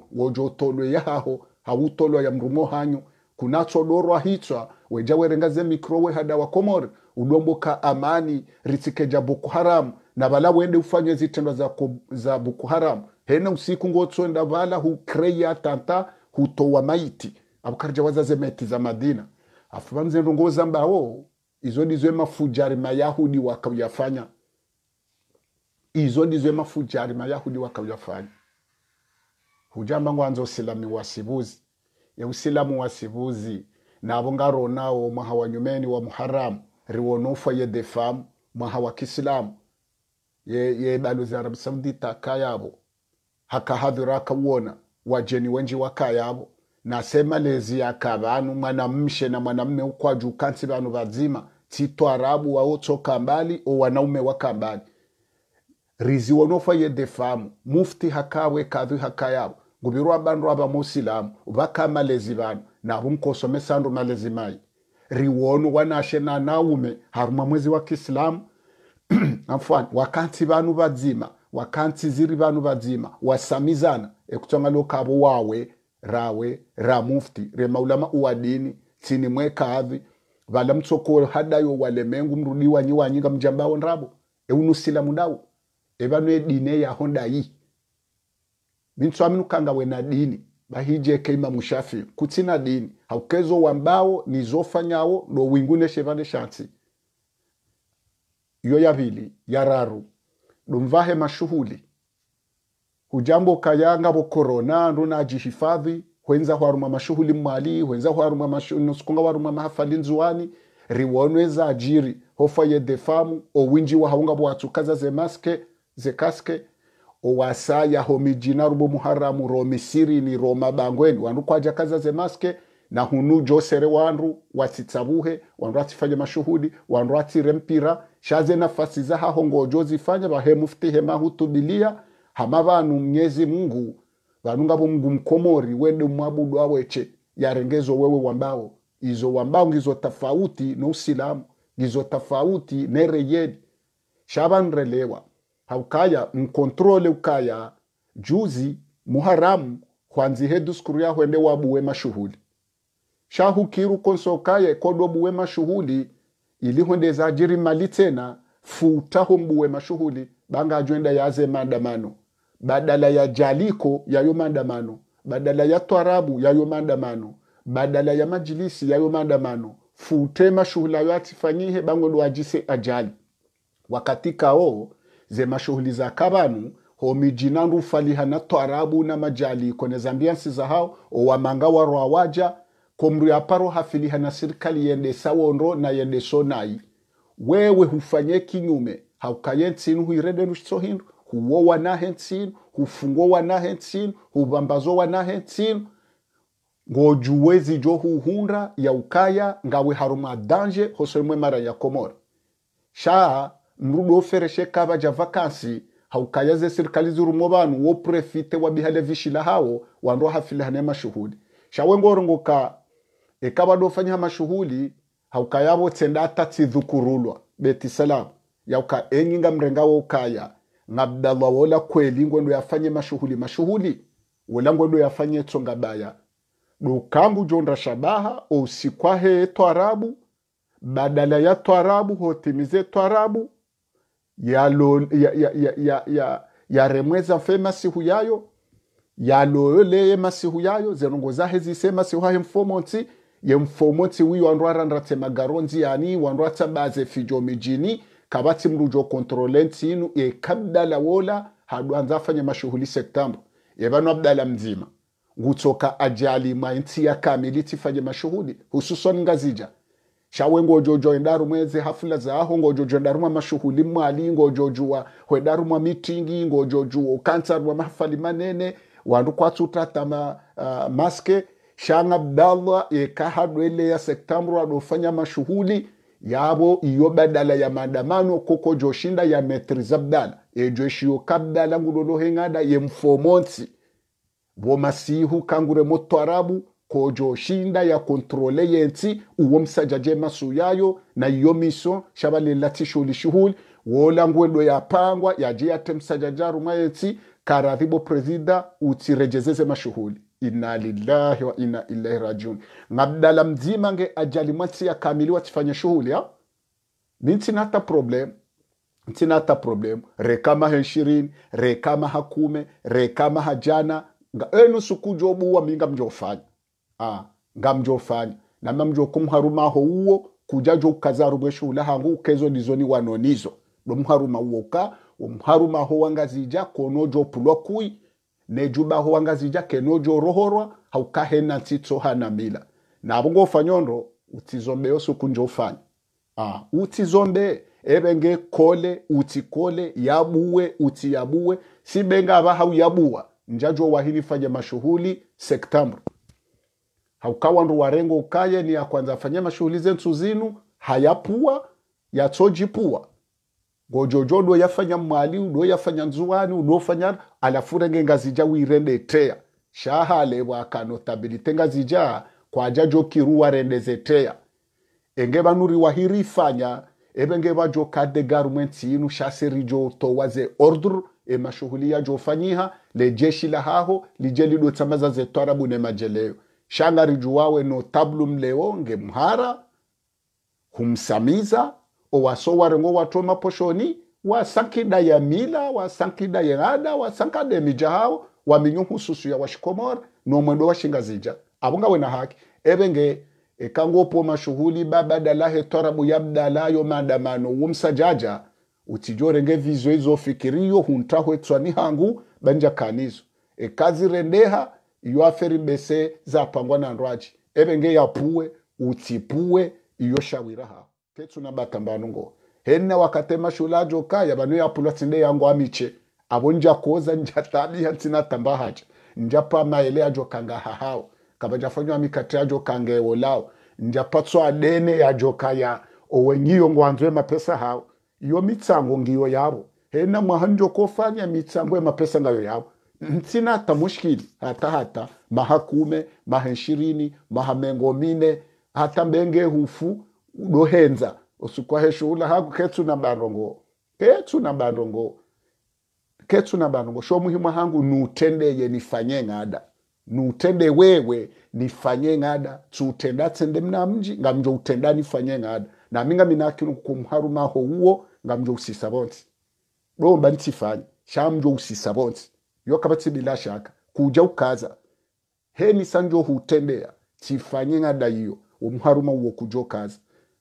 ya yahaho hawutolwa ya mrumo hanyu kunatsolorwa hitswa weja werengaze mikro wehada wa komori ulomboka amani ritsikeja boko haramu na vala wende ufanye zitendwa za, za boko haramu hene usiku ngotswenda vala hukreya tanta hutowa maiti abukarija wazaze meti za madina afu vanzendo ngoza mbawo izo ndizo mafujari mayahudi wakayafanya izo ndizo mafujari mayahudi wakayafanya hujamba ngwanza usilami wasibuzi ya usilamu wa sibuzi nabo ngaronawo mwaha wa nyumeni wa muharam riwonofa ye defam mwaha wa kisilamu ye, ye balozi arabu saudita kayabo hakahadhura akauona wajeni wenji wakayabo nasema lezi yakavanu mwanamshe na mwanamme ukwaju ukansi vanu vazima tito arabu waotsoka mbali o wanaume waka mbali rizi wonofa ye defamu mufti hakawe kadhi hakayabo gubirwa bandu aba musilamu baka malezi banu nabu mkosomesandu malezi mai riwonu wanashe na naume haruma mwezi wa kiislamu afwani wakanti banu bazima wakanti ziri banu bazima wasamizana ekutonga lokabo wawe rawe ra ramufti remaulama uwadini tini mwekaavi vala mtsokoro hadayo walemengu mrudiwanyiwanyinga mjambawo ndrabo eunusila mudawo evano edine yahondayi nintswaminukanga wena dini bahijeke imamu shafii kutsina dini haukezo wambao nizofanyawo do winguneshe vane shatsi iyo yavili yararu dumvahe mashuhuli hujambo kayanga bo korona ndu najihifadhi hwenza hwaruma mashuhuli mwali hwenza hwaruma mashuhuli nuskunga waruma mahafali nzuwani riwonweza ajiri hofa ye defamu owinji wa haunga ze maske ze kaske, ze kaske owasa owasaya homijina rubo muharamu ni romisirini romabangweni wandu kwaja kaza zemaske na hunu josere wandu wasitsabuhe wandu atsifanye mashuhudi wandu atsire mpira shaze nafasi za haho ngojo zifanya bahe mufti hemahutubilia hama vanu mnyezi mungu vanu ngavo mungu mkomori wende mwabudu aweche yarengezo wewe wambao izo wambao ngizo tofauti no usilamu ngizo tofauti nereyedi shavanrelewa haukaya mkontrole ukaya juzi muharamu hwanzihe duskuru yahwende wabuwe mashuhuli shahukiru konsokaye kodwa buwe mashuhuli ilihwendeza ajiri mali tena futaho mbuwe mashuhuli banga ajwenda yaze maandamano badala ya jaliko yayo maandamano badala ya twarabu yayo maandamano badala ya majilisi yayo maandamano fute mashuhula yo atifanyihe bango lwajise ajali wakati kao zema shughuli za kavanu homijinandu falihana twarabu na majali majaliko nezambiansi zahao owamanga warwa waja komru yaparo na serikali yende sawonro na yendeso nai wewe hufanye kinyume haukaye ntsinu huirede nushitso hindu huwowa nahe ntsinu hufungowa nahe ntsinu hubambazowa nahe ntsinu ngojuwezi jo huhunda ya ukaya ngawe haruma danje hosoimwe mara ya komora shaa mrudu ofereshe kava ja vakansi haukayaze serikali zirumo vanu wo prefite wa bihale vishila hao wandu hafilihane mashuhudi shawengorongoka ekava dofanya mashuhuli haukayavo tsenda tatsidhukurulwa betisalam yauka enyinga mrenga wo ukaya ngabdalwa wola kweli ngwendo yafanye mashuhuli mashuhuli wola ngwendo yafanye tsonga baya dukambu jonda shabaha ousikwahe twarabu badala ya twarabu hotimize twarabu yalo ya, ya, ya, ya, ya, yaremweza fe masihu yayo yaloyo leye masihu yayo zerongo zahe zise masihu ahe mfomonsi ye mfomonsi wi wandu arandratse magaronzi yani wandu atsabaze fijo mijini kabati mrujo kontrole ntsinu yekabdala wola hadu anzafanye mashughuli sektambo yevano abdala mzima ngutsoka ajali maintsi yakamili tifanye mashughuli hususan ngazija shawe ngojojo ndarumwe zihafula zaho ngojojo ndarumwa mashughuli mwali wa ngojojua hwedarumwa mitingi ngojojuo wa mahafali manene wandu kwatsutatama uh, maske shang abdallah ekahadwele ya sektamru adofanya mashughuli yavo iyo badala ya maandamano koko joshinda ya metriza bdala ejo eshiyo kabdala ngulolohe ng'ada yemfomonsi vomasihu kangure moto arabu kojo shinda ya kontrole yensi uwo msaja je masu yayo na iyo miso shabalilatisha ulishuhuli wola ngwendo ya yapangwa yaje yate msaja jaruma yensi karadhibo prezida utsirejezeze mashuhuli ina lillahi wa ina ilaihi rajuni ngabdala mzima nge ajali mwati ya kamili watifanya shuhuli ya nitsina hata problem ntsina hata problem rekama ha ishirini rekama hakume rekama hajana nga enu wa minga mjofanya Ah, a ngamjofanya namna mjoko mharumaho uwo kujajo ukazara ubweshula hangu kezo nizo ni wanonizo lo mharuma uo ka umharuma ho wangazija konojo pulwa kui ho wangazija kenojo rohorwa haukahena tito hana mila na bongo fanyondo utizombe yosu kunjo ufanya ah utizombe ebenge kole utikole yabuwe utiyabuwe hau hauyabuwa njajo fanya mashuhuli sektambro haukawa ndu warengo ukaye ni yakwanza afanye mashughuli zensu zinu hayapua yatsojipuwa ngojojo udo yafanya mwali udo yafanya nzuwani udofanya nge ngazija wirendeteya shahalebwa akanotabilite ngazija kwaja jokiru warendezeteya enge vanuri wahirifanya evenge vajokade garment inu shaseri jo jotowa ze ordre emashughuli yajofanyiha le jeshi la haho lijeli lije lidotsambaza zetwarabu ne majeleo shagariju wawe notabulu nge mhara humsamiza owaso warengo watoma poshoni wasankida ya mila wasankida ya ada wasankada ya mijahao waminyu hususu ya washikomora nomwendo washingazija abo ngawe na haki ebenge ekangopo mashughuli babadalahe torabu yabdalayo maandamano womsajaja utijore nge izo fikirio huntahwe tswani hangu banja kanizo ekazirendeha iyo aferi mbese zapangwa na ndwaji evenge yapuwe utipuwe iyo shawira ha petu na batambano ngo hena wakatema shula joka ya banu yapula tsinde yangu amiche abonja koza nja tabia tsina tamba haja nja pa maele ajo kanga hahao kaba jafanywa mikate ajo kanga ewolao nja patswa adene ya joka ya owengiyo ngwanzwe mapesa hao iyo mitsango ngiyo yabo hena mwahanjo kofanya mitsango ya mapesa ngayo yabo ntsina mushkili hata hata maha kume maha nshirini maha mengo mine hata mbenge hufu dohenza usikwaheshuula haku ketsuna na barongo bandongo na barongo sho muhimu hangu nuutendeye nifanye ng'ada nutende wewe nifanye ng'ada tsuutenda tsende mna mji ngamjo utenda nifanye ng'ada na minga minakinu kumharu kumharumaho uwo ngamjo usisa bonsi domba ntsifanye shamjo usisa bonsi yokabatsi bila shaka kuja ukaza heni sanjo hutembea chifanye ng'ada iyo umharuma uwo kujo kaza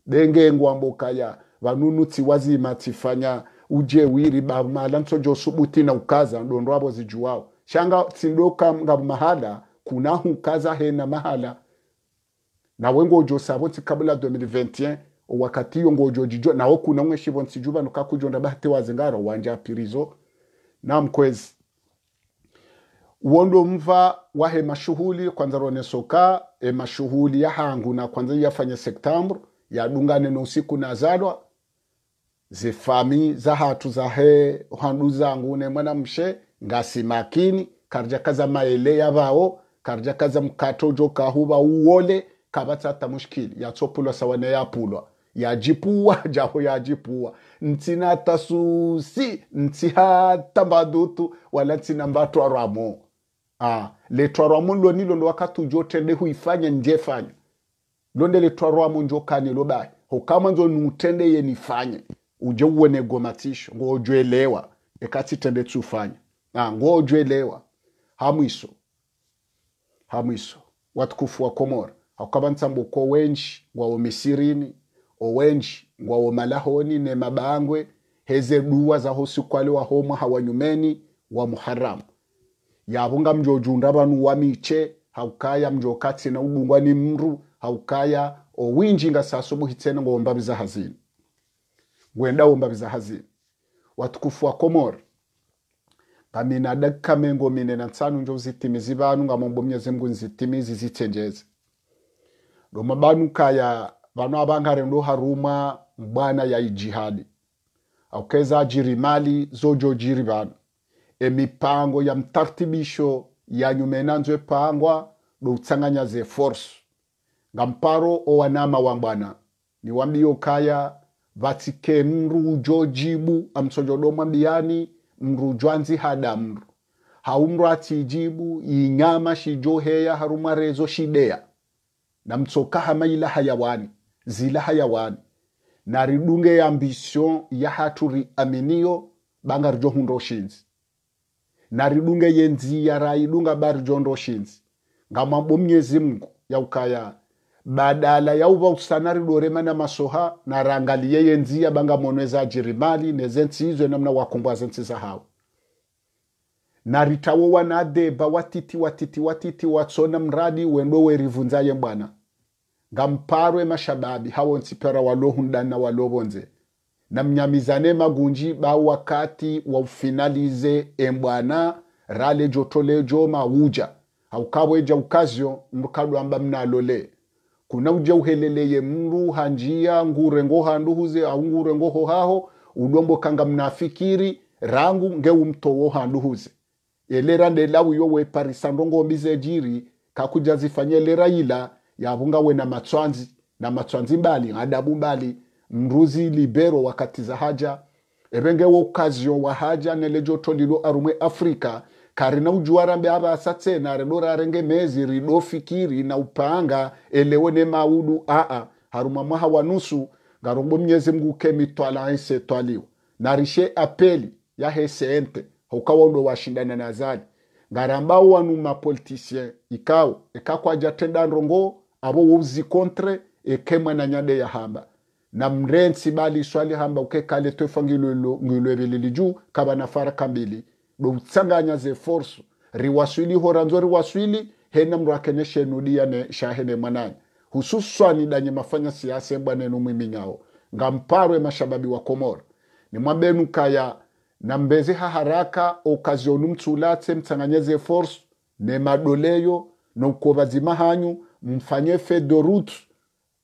denge ngwamboka ya vanunu wazima tifanya uje wiri ba bamala jo subuti na ukaza ndondo abo zijuwao shanga tindoka ngabu mahala kuna hukaza hena mahala na wengo jo sabonti kabla 2021 o wakati iyo ngojo jijo nawo kuna mwe shivo nsijuva nukakujonda bahati wazingara wanja pirizo na mkwezi wondo mva wahe mashuhuli kwanza rone soka e mashuhuli ya hangu na kwanza yafanye ya dungane no usiku na zadwa ze fami za hatu za he handu zangu ne mwana mshe ngasi makini karja kaza maele ya vao karja kaza mkato jo kahuba kabata ta mushkili ya yatsopulwa sawane ya ya yajipuwa jaho ya yajipuwa ntina tasusi ntihata mbadutu wala ntina mbatu mbatwaramo ah, letwarwamu lwonilo lwakathuja ottende huifanya fanya londe letwarwamu hukama nzo nutende ye yenifanye uje uwone gomatisho ekati tende tufanya ah, ngo ujwe ngoojwelewa hamwiso hamwiso watukufu wa komora hakukavantsambo kwa wenji ngwa ngwawo misirini owenji ngwawo malahoni ne mabangwe heze duwa zaho sikwali wahomwa hawanyumeni wa muharamu yavo ngamjojunda vanu miche haukaya na ubungwa ni mru haukaya nga owinjinga ngo ngowomba viza hazini ngwenda womba viza hazini watukufu wa komori ngamina dakika mengo mine na tsanu njo zitimizi vanu ngamombo mnyezi mngu nzitimizi zitsenjeze doma banu kaya vanu avangare ndo haruma mbwana ya ijihadi aukeza ajiri mali zojo jiri vanu emipango ya mtartibisho yanyuma enanzo epangwa doutsanganya ze force nga mparo owanama wangwana niwambiyo kaya vatsike mrujo jibu amtsojodo mwambiyani mrujo anzihada mru haumru atijibu inyama shijoheya harumarezo shideya na mtsoka hama ila hayawani zila hayawani na ridunge ya ambision ya hatu riaminiyo banga rijohundo shinzi naridunge yenziya raidunga bari john jondoshinzi ngamwambo mnyezi mngu yaukaya badala yauva usana ridorema na masoha na narangalie yenziya bangamonweza ajirimali nezensizwe namna wakumbwa zensiza hawo naritawo wanadheba watiti watiti watiti watsona mradi wendo werivunzaye bwana ngamparwe mashababi hawo nsipera walohundana walovonze na mnyamizane magunji ba wakati wa ufinalize embwana rale jotolejo mawuja haukaweja ukazyo mrukadwamba mnalole kuna uja uheleleye mru hanjia ngure ngo handuhuze au ngure ngurengo hohaho udombo kanga mnafikiri rangu ngeumtowo handuhuze elera ndelawiyo weparisando ngombize jiri kakuja zifanye lera ila yavunga we na matswanzi na matswanzi mbali ngadabu mbali nruzi libero wakati za haja erenge wokazio wa haja nelejotolilo arumwe afrika karina ujuarambe avasatse narenorarenge mezi ridofikiri na upanga elewe ne maudu aa haruma mwaha wanusu ngarombo mnyezi mguke mitwala ense twaliwa narishe apeli ya hesente heseente ndo washindana na zali ngarambao wanu mapolitisien ikao ekakwaja tenda nrongo abo wouzi kontre ekemwa na nyade ya hamba na mrensi bali swali hamba ukekale twefwa ngilweveli ju kaba na fara kambili do beutsanganya ze force riwaswili horanzo riwaswili hena mndu akeneshenudia ne shahene mwanani hususwani danye mafanya siasa ebwanenu mwiminyao ngamparwe mashababi wa komor ni mwabenu kaya na nambeze haharaka okazionu mtsulatse mtsanganyeze force ne madoleyo no noukobazima hanyu mfanye fedorutu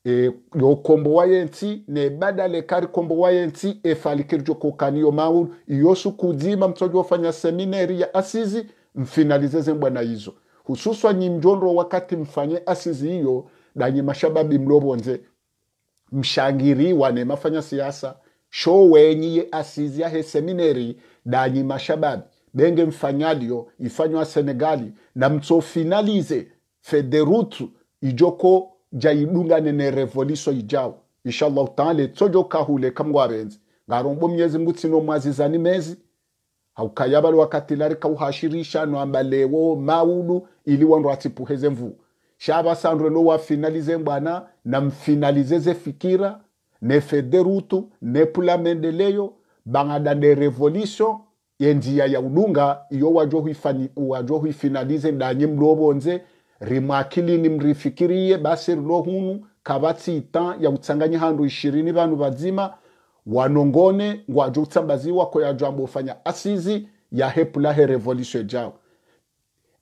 e, yo kombo waye nti ne bada le kari kombo waye nti e kokaniyo maun iyosu kudima mtoji wafanya seminari ya asizi mfinalize zembwa na izo hususwa nyi wakati mfanye asizi hiyo danye mashababi mlobonze mshangiri wane mafanya siasa sho ye asizi he seminari danyi mashababi benge mfanyalio ifanywa senegali na finalize federutu ijoko jayidungane nerevoliso ijawo inshallah taala tsoyokahule kamgwarenzi ngarombo myezi mwaziza ni mezi haukayabali wakati lari kauhashirisha ambalewo maulu ili wandu atipuheze mvu shaba no shavasandwe nowafinalize mbwana namfinalize ze fikira ne ne federutu nefederutu nepulamendeleyo bang'ada de revolution yenjia ya udunga iyo wajo hifani huifinalize danye mlobonze rimwakili mrifikirie basi rilo hunu ya yagutsanganya handu ishirini bantu bazima wanongone ngwaje utsambaziwa ko yaje ambofanya asizi ya yahepulahe revolution jao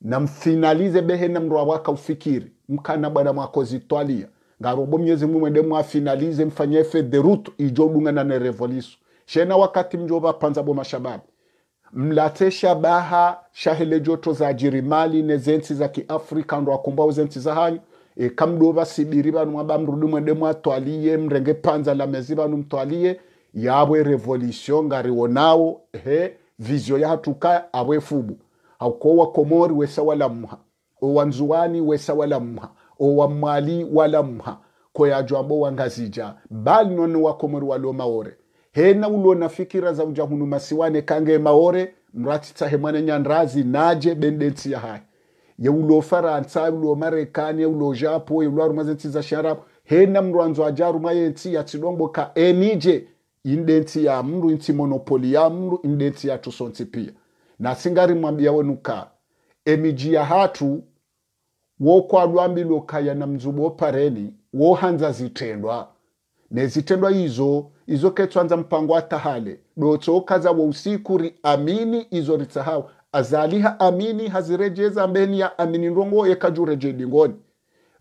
namfinalize behe waka ufikiri mkana bwana mwakozi twalia ngarobo myezi mwende mwafinalize mfanyefe the root ijo dungana ne revolution shena wakati mjo panza bo mashababu mlate shabaha shahele joto za jirimali ne zentsi za kiafrika ndo akumba zentsi za hanyu e, kamdova sibiri vanu mwaba mrudu mwende mwatwalie mrenge panza la mezi vanu mtwalie yabwe revolution wonao he vizio hatuka abwe fubu wa komori wesa wala mha o wanzuani wesa wala mha o wa mali wala mha koyajwa koyajwambo wangazija bali wa komori walio maore hena ulo na fikira za uja hunu masiwane kange maore mratitahe mwana nyandrazi naje bendensi ya hai ya ulo faransa ulo marekani ulo japo ya ulo arumaze nti za sharabu hena mru anzo ajaru maye nti ya yatsilombo ka enije indenti ya mru inti monopoli ya mru indenti ya tusonti pia na singari mwambia wenu ka emiji ya hatu wokwalwambilo lokaya na mzubo pareni wohanza zitendwa ne zitendwa hizo izo ketwanza mpango atahale dotsoka wa usiku ri amini izo ritsahau azaliha amini hazirejeza mbeni ya amini ndongo yekajure dingoni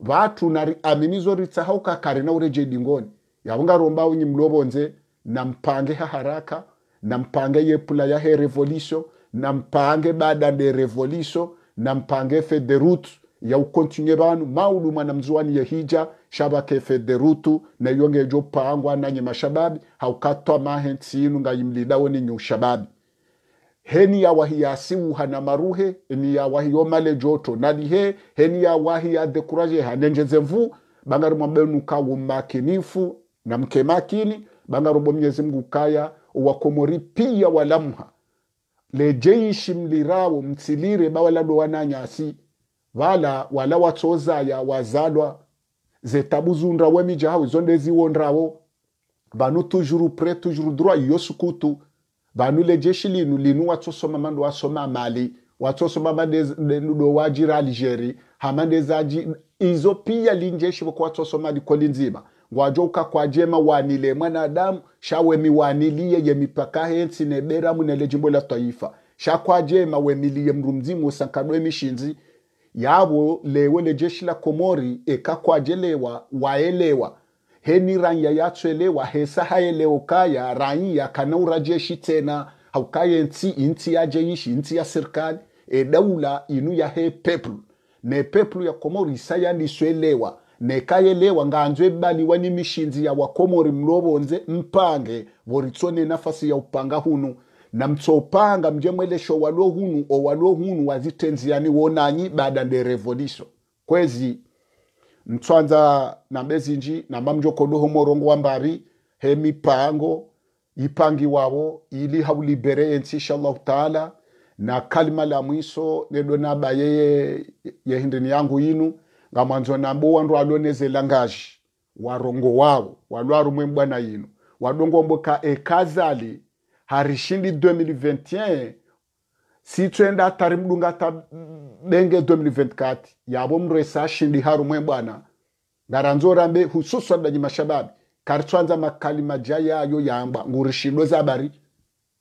vatu nari amini izo ritsahau kakare na ureje dingoni yavungaromba unyi mlobonze na mpange ha haraka na mpange yepula ya he revolution na mpange bada de revolution na mpange fe de route ya ukontinye banu maulu mwana mzuani ya hija shaba kefe derutu na yonge jo pangwa nanye mashababi haukatwa mahe tsinu nga yimlidawo ni nyu shababi heni ya wahi ya siuha na maruhe ni ya wahi yomale joto nalihe heni ya wahi ya dekuraje hanenjeze mvu bangaruma benu kawu makinifu na mke makini bangarubo mnyezi mngu kaya wakomori pia walamha lejeishi mlirawo mtsilire bawalado wananyasi vala wala watsozaya wazalwa zetabuzundra wemijahawe izo ndeziwondrawo vanu tujuru pre tujuru droit iyo sukutu vanu lejeshi linu linu watsosoma mandu wasoma mali watsosoma mandenudo wajira aligeri hamandezaji izo pia linjeshi voko watsosoma likoli nzima ngwajouka kwajema wanile mwanadamu shawemiwanilie yemipaka hensi neberamu nele jimbo la taifa shakwajema wemilie mrumzimu usankadwe mishinzi yaabo lewe jeshi la komori ekakwajelewa waelewa heni ranya yatswelewa hesahaeleuka ya ranyi yakanaura jeshi tena haukaye nti inti ya jeishi inti ya serikali edaula inu ya he peplu ne peplu ya komori isayandiswelewa nekayelewa nganzwe baliwa ni mishinzi ya wakomori mlobonze mpange voritsone nafasi ya upanga hunu namtsopanga mje mwelesho walwo hunu o walwo hunu wazitenziani wonanyi bada nde revolution kwezi mtswanza nambezinji namba mjokodoho morongo wa mbari he mipango ipangi wawo ili haulibere ensi inshallahu taala na kalima la mwiso nedo naba yeye yehindini yangu inu nga mwanzo nambo wandu alonezela ngaji warongo wawo walwarumwe mbwana yinu mboka ekazali harishindi 2021 si twenda atari mdunga ta benge 2024 yabo mresa ashindi harumwe bwana ngaranzorambe hususwa danyi mashababi karitswanza makali majaya ayo yamba ngurishindo zabari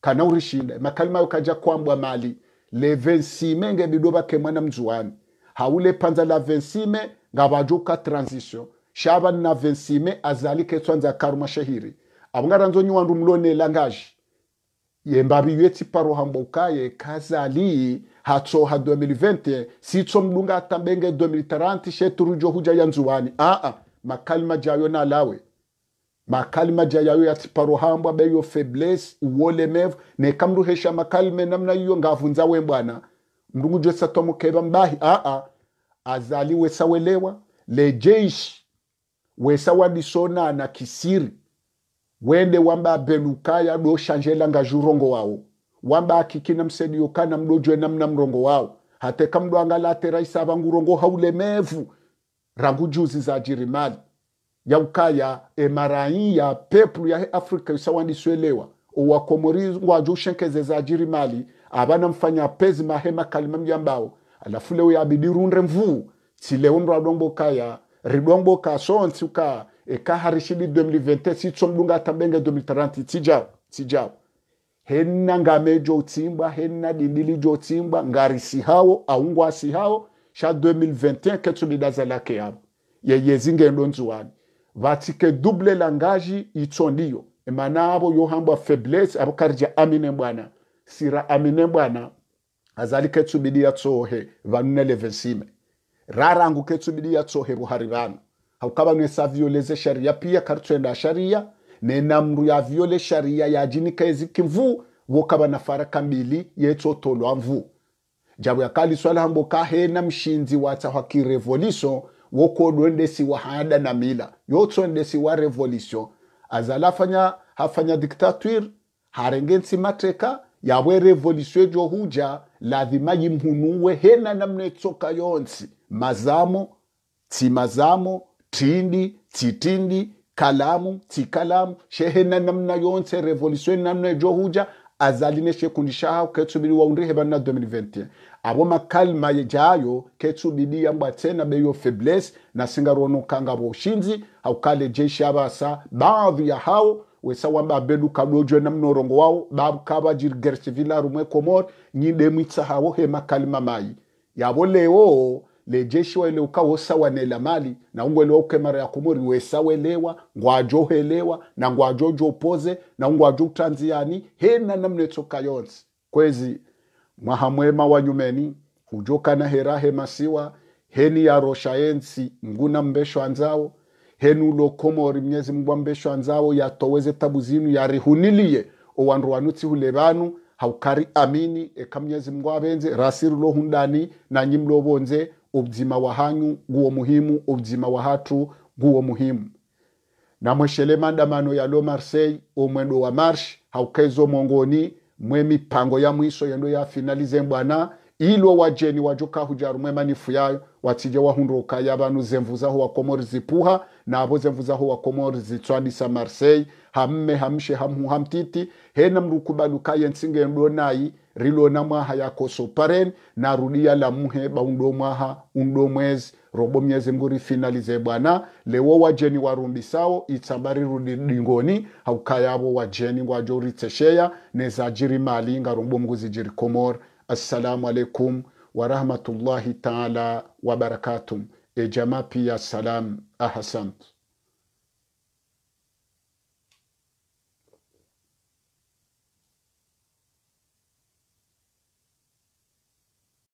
kana urishinda makali mayo kaja kwambwa mali le 26 menge ngebido bake mwana mzuwani haule panza la vensime ngabajuka transition shaba na vensime azali ketswanza karuma shahiri abungaranzo avungaranzonyiwandu mlone ngaji yembabiwe tsiparoha kazali hatso ha 2020 sitso mlunga tambenge 2030 sheturujo huja ya nzuwani a a makalima jayo na lawe makalima jayo ya tiparo febles yatsiparohambwa mev ne kamru hesha makalime namna iyo ngavunza we bwana mlungu jwesa mukeba mbahi a a azali we sawelewa wesawelewa lejeishi wesa wadisona na kisiri wende wamba do abenukaya doshanjelanga jurongo wao wamba akikina msedi kana mdojwe namna mrongo wao hate kamdo angala angalatera isava ngurongo haulemevu rangu juzi za jirimali yaukaya emarai ya peplu ya afrika isawandiswelewa owakomori ngwaju ushenkeze za jirimali abana mfanya pezi mahema kalima mjambao alafu leo yabidi runde mvu silewo mndu adongbo kaya ridongbo kasonsi ukaa e kaharishidi 2020 sitsomdunga tambenge 2030 tsijawo tsijawo henna ngame jo tsimba henna jo didili jotsimbwa ngarisi hawo si hawo sha 2021 ketu la ketsumidazalake yabo yeyezingendo nzuwani vatsike double langaji itso e manabo yo hamba faiblesse abo karja amine bwana sira amine bwana azali ketu ketsubidiya tsohe vanunele vesime rarangu ketu ketsubidiya tsohe vuhari vanu haukabano violeze sharia pia karutswenda sharia nenamru viole sharia yajinika eziki mvu wokaba na fara kamili yetsotolwa mvu jabu yakali swala hambo kahena mshinzi watsa hwa kirevolution wokodwendesi wa hada na mila yotsondesi wa revolution azala afanya hafanya diktatur harengensi mateka yawe revolution ejo huja lazima yimhunuwe hena namna etsoka yonsi mazamo tsimazamo tindi tsitindi kalamu tsikalamu na namna yonse revolution namna jo huja azaline shekundishaho ketsubili waundriheba na 2021 abo makalima jayo ketsubili yambwa tena beyo febles feblesse nasingaronokanga boshinzi haukale jeshi abasa baadhi ya hao wesa wamba abeduka lojwe na mnorongo wao babukaba jirigerse vilaru mwe komor nyinde mwitsa hawo hema kalima mayi yabo leo le jeshi waeleuka wosa wanela mali na ungu elewa ukemara ya kumori wesa welewa ngwajo helewa na ngwajo jopoze na ngwajo utanziani hena namnetsoka yonse kwezi mwahamwema wanyumeni hujoka na herahe masiwa heni ya rosha nguna mbesho anzao henu lokomori mnyezi mngwa mbesho anzao yatoweze tabu zinu yarihunilie owandu wanutsi hule banu haukari amini eka mnyezi mngwa abenze rasiru lohundani na nyimlobonze ubuzima wahanyu guwo muhimu ubuzima wahatu guwo muhimu namweshele maandamano yalo marseille omwendo wa marche haukezo mongoni mwe mipango ya mwiso yendo yafinalize mbwana ilo wajeni wajuka mwe manifu yayo watsije wahunduruka yabanu zemvu zaho wakomori zipuha nabo zemvu zaho wakomori zitswadisa marseille hamme hamshe hamhu hamtiti hena mrukubaluka yensinge ndonayi rilo na mwaha yakoso paren narudia la muhe baundo mwaha undo mwezi robo myezi mnguri finalize bwana lewo wajeni warumbisawo itsambari rudi dingoni haukayavo wajeni ngwajo ritesheya nezajiri mali ngarumbo mnguzi jiri komor assalamu alaikum warahmatullahi taala wabarakatuh e pia salam ahasantu